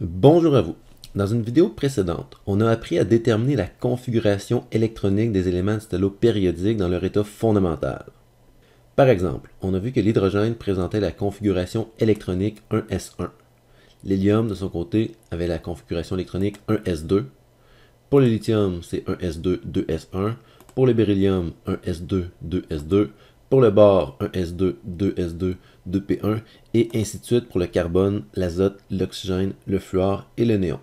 Bonjour à vous. Dans une vidéo précédente, on a appris à déterminer la configuration électronique des éléments de stallo périodique dans leur état fondamental. Par exemple, on a vu que l'hydrogène présentait la configuration électronique 1s1. L'hélium, de son côté, avait la configuration électronique 1s2. Pour le lithium, c'est 1s2, 2s1. Pour le beryllium, 1s2, 2s2. Pour le bord, 1S2, 2S2, 2P1, et ainsi de suite pour le carbone, l'azote, l'oxygène, le fluor et le néon.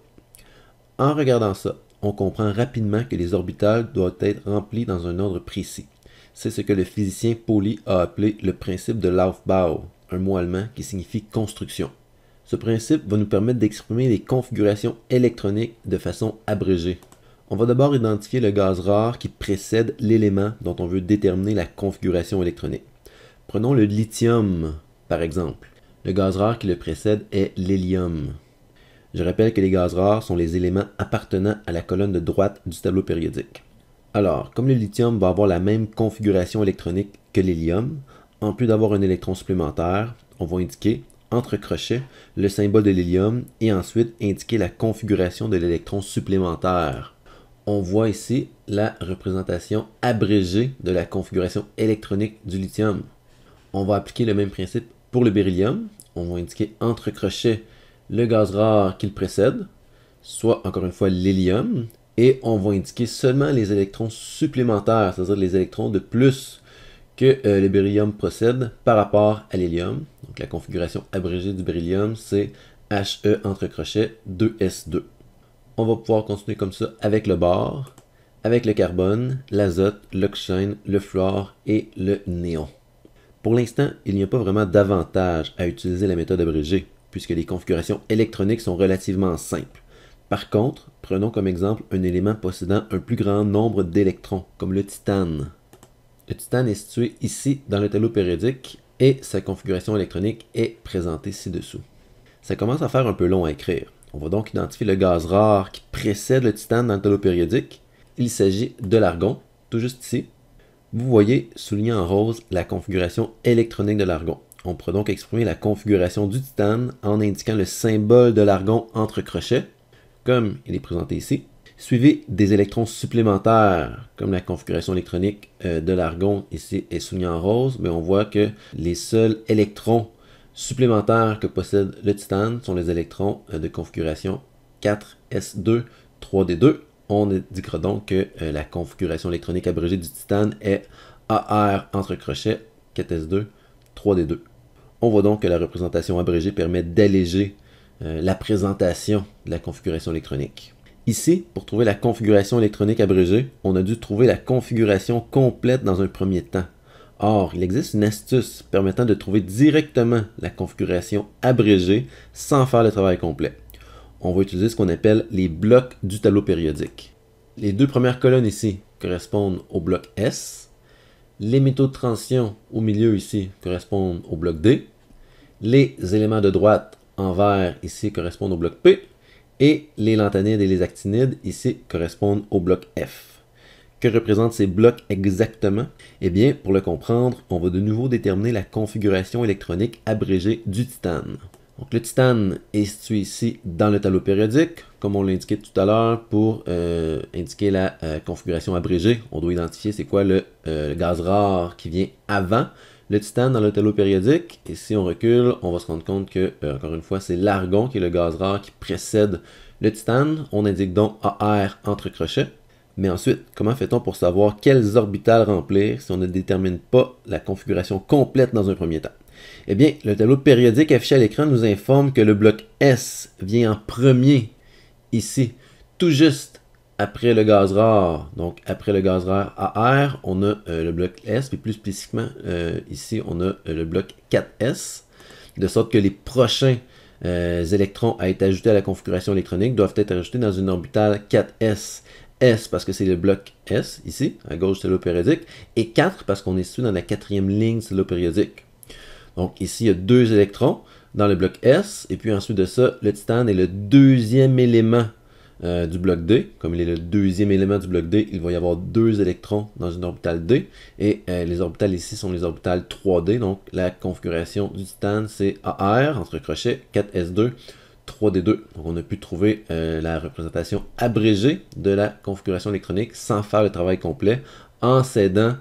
En regardant ça, on comprend rapidement que les orbitales doivent être remplies dans un ordre précis. C'est ce que le physicien Pauli a appelé le principe de Laufbau, un mot allemand qui signifie construction. Ce principe va nous permettre d'exprimer les configurations électroniques de façon abrégée. On va d'abord identifier le gaz rare qui précède l'élément dont on veut déterminer la configuration électronique. Prenons le lithium, par exemple. Le gaz rare qui le précède est l'hélium. Je rappelle que les gaz rares sont les éléments appartenant à la colonne de droite du tableau périodique. Alors, comme le lithium va avoir la même configuration électronique que l'hélium, en plus d'avoir un électron supplémentaire, on va indiquer entre crochets le symbole de l'hélium et ensuite indiquer la configuration de l'électron supplémentaire on voit ici la représentation abrégée de la configuration électronique du lithium. On va appliquer le même principe pour le beryllium. On va indiquer entre crochets le gaz rare qui le précède, soit encore une fois l'hélium, et on va indiquer seulement les électrons supplémentaires, c'est-à-dire les électrons de plus que euh, le beryllium procède par rapport à l'hélium. Donc la configuration abrégée du beryllium, c'est HE entre crochets 2S2 on va pouvoir continuer comme ça avec le bord, avec le carbone, l'azote, l'oxygène, le fluor et le néon. Pour l'instant, il n'y a pas vraiment d'avantage à utiliser la méthode abrégée, puisque les configurations électroniques sont relativement simples. Par contre, prenons comme exemple un élément possédant un plus grand nombre d'électrons, comme le titane. Le titane est situé ici dans le tableau périodique et sa configuration électronique est présentée ci-dessous. Ça commence à faire un peu long à écrire. On va donc identifier le gaz rare qui précède le titane dans le tableau périodique. Il s'agit de l'argon, tout juste ici. Vous voyez souligné en rose la configuration électronique de l'argon. On pourrait donc exprimer la configuration du titane en indiquant le symbole de l'argon entre crochets, comme il est présenté ici, suivi des électrons supplémentaires, comme la configuration électronique euh, de l'argon ici est soulignée en rose, mais on voit que les seuls électrons supplémentaires que possède le titane sont les électrons euh, de configuration 4s2 3d2. On indiquera donc que euh, la configuration électronique abrégée du titane est AR entre crochets 4s2 3d2. On voit donc que la représentation abrégée permet d'alléger euh, la présentation de la configuration électronique. Ici, pour trouver la configuration électronique abrégée, on a dû trouver la configuration complète dans un premier temps. Or, il existe une astuce permettant de trouver directement la configuration abrégée sans faire le travail complet. On va utiliser ce qu'on appelle les blocs du tableau périodique. Les deux premières colonnes ici correspondent au bloc S. Les métaux de transition au milieu ici correspondent au bloc D. Les éléments de droite en vert ici correspondent au bloc P. Et les lanthanides et les actinides ici correspondent au bloc F. Que représentent ces blocs exactement Eh bien, pour le comprendre, on va de nouveau déterminer la configuration électronique abrégée du titane. Donc, le titane est situé ici dans le tableau périodique, comme on l'indiquait tout à l'heure pour euh, indiquer la euh, configuration abrégée. On doit identifier c'est quoi euh, le, gaz rare qui vient avant le titane dans le tableau périodique. Et si on recule, on va se rendre compte que, encore une fois, c'est l'argon qui est le gaz rare qui précède le titane. On indique donc AR entre crochets. Mais ensuite, comment fait-on pour savoir quels orbitales remplir si on ne détermine pas la configuration complète dans un premier temps? Eh bien, le tableau périodique affiché à l'écran nous informe que le bloc S vient en premier ici, tout juste après le gaz rare. Donc, après le gaz rare AR, on a euh, le bloc S, puis plus spécifiquement, euh, ici, on a euh, le bloc 4S, de sorte que les prochains électrons à être ajoutés à la configuration électronique doivent être ajoutés dans une orbitale 4S S parce que c'est le bloc S ici, à gauche c'est périodique, et 4 parce qu'on est situé dans la quatrième ligne c'est périodique. Donc ici, il y a deux électrons dans le bloc S, et puis ensuite de ça, le titane est le deuxième élément euh, du bloc D. Comme il est le deuxième élément du bloc D, il va y avoir deux électrons dans une orbitale D, et euh, les orbitales ici sont les orbitales 3D, donc la configuration du titane c'est AR, entre crochets, 4S2, 3D2. Donc on a pu trouver euh, la représentation abrégée de la configuration électronique sans faire le travail complet en s'aidant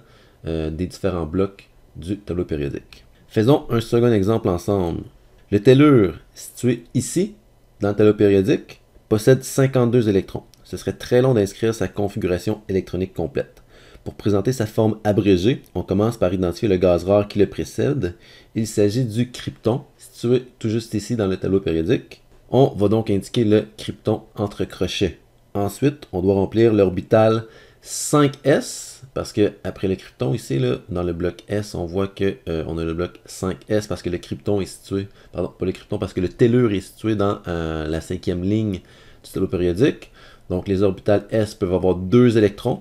euh, des différents blocs du tableau périodique. Faisons un second exemple ensemble. Le tellure situé ici dans le tableau périodique possède 52 électrons. Ce serait très long d'inscrire sa configuration électronique complète. Pour présenter sa forme abrégée, on commence par identifier le gaz rare qui le précède. Il s'agit du krypton, situé tout juste ici dans le tableau périodique. On va donc indiquer le krypton entre crochets. Ensuite, on doit remplir l'orbital 5S, parce que après le krypton ici, dans le bloc S, on voit que euh, on a le bloc 5S parce que le krypton est situé, pardon, pas le krypton, parce que le tellure est situé dans euh, la cinquième ligne du tableau périodique. Donc les orbitales S peuvent avoir deux électrons.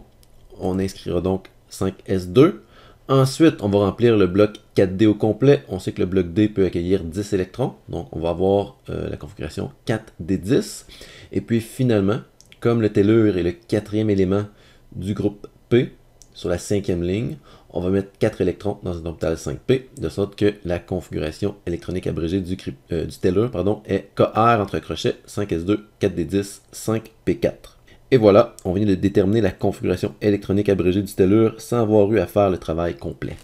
On inscrira donc 5S2. Ensuite, on va remplir le bloc 4D au complet. On sait que le bloc D peut accueillir 10 électrons, donc on va avoir euh, la configuration 4D10. Et puis finalement, comme le tellure est le quatrième élément du groupe P, sur la cinquième ligne, on va mettre 4 électrons dans un orbital 5p, de sorte que la configuration électronique abrégée du, euh, tellure est KR entre crochets 5s2, 4d10, 5p4. Et voilà, on vient de déterminer la configuration électronique abrégée du Stellure sans avoir eu à faire le travail complet.